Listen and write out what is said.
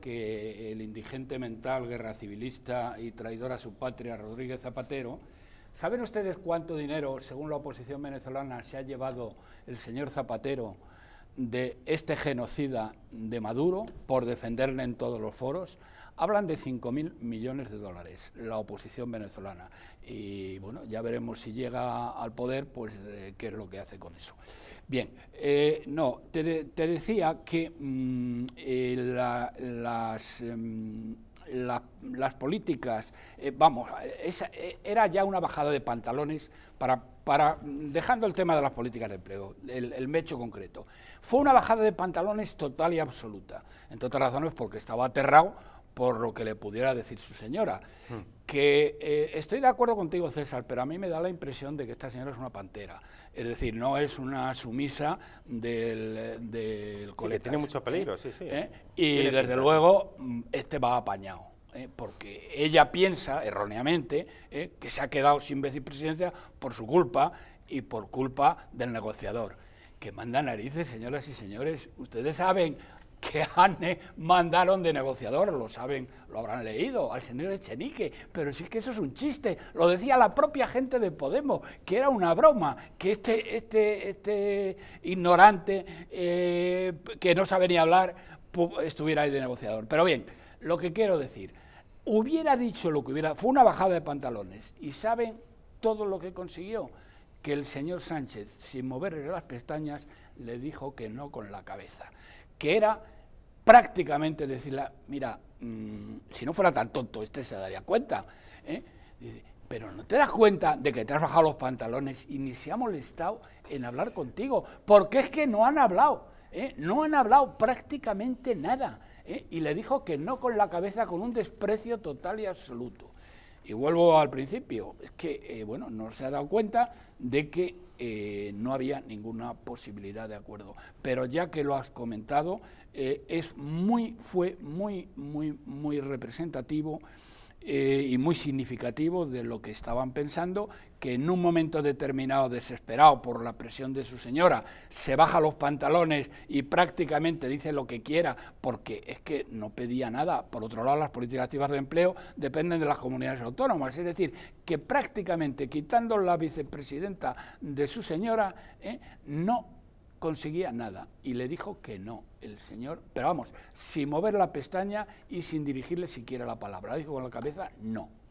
que el indigente mental, guerra civilista y traidor a su patria, Rodríguez Zapatero, ¿saben ustedes cuánto dinero, según la oposición venezolana, se ha llevado el señor Zapatero de este genocida de Maduro por defenderle en todos los foros. Hablan de 5.000 millones de dólares, la oposición venezolana. Y bueno, ya veremos si llega al poder, pues eh, qué es lo que hace con eso. Bien, eh, no, te, decía que mm, eh, la, las em, las políticas, eh, vamos, eh, era ya una bajada de pantalones para, para, mm, dejando el tema de las políticas de empleo, el, mecho concreto. Fue una bajada de pantalones total y absoluta, En todas las razones porque estaba aterrado por lo que le pudiera decir su señora. Hmm. Que eh, estoy de acuerdo contigo, César, pero a mí me da la impresión de que esta señora es una pantera. Es decir, no es una sumisa del, del tiene mucho peligro, sí, sí. Y desde luego, mm, este va apañado. Eh, porque ella piensa erróneamente eh, que se ha quedado sin vicepresidencia por su culpa y por culpa del negociador. Que manda narices, señoras y señores, ustedes saben que Anne mandaron de negociador, lo saben, lo habrán leído, al señor Echenique, pero sí que eso es un chiste, lo decía la propia gente de Podemos, que era una broma, que este, este, este ignorante eh, que no sabe ni hablar estuviera ahí de negociador. Pero bien, lo que quiero decir, hubiera dicho lo que hubiera, fue una bajada de pantalones y saben todo lo que consiguió, que el señor Sánchez, sin moverle las pestañas, le dijo que no con la cabeza, que era prácticamente decirle, mira, mm, si no fuera tan tonto, este se daría cuenta, ¿eh? pero no te das cuenta de que te has bajado los pantalones y ni se ha molestado en hablar contigo, porque es que no han hablado, ¿eh? no han hablado prácticamente nada. ¿eh? y le dijo que no con la cabeza, con un desprecio total y absoluto. Y vuelvo al principio, es que, eh, bueno, no se ha dado cuenta de que eh, no había ninguna posibilidad de acuerdo. Pero ya que lo has comentado, es muy, fue muy, muy, muy representativo eh, y muy significativo de lo que estaban pensando, que en un momento determinado, desesperado por la presión de su señora, se baja los pantalones y prácticamente dice lo que quiera, porque es que no pedía nada. Por otro lado, las políticas activas de empleo dependen de las comunidades autónomas, es decir, que prácticamente quitando la vicepresidenta de su señora, eh, no conseguía nada y le dijo que no el señor, pero vamos, sin mover la pestaña y sin dirigirle siquiera la palabra, le dijo con la cabeza no.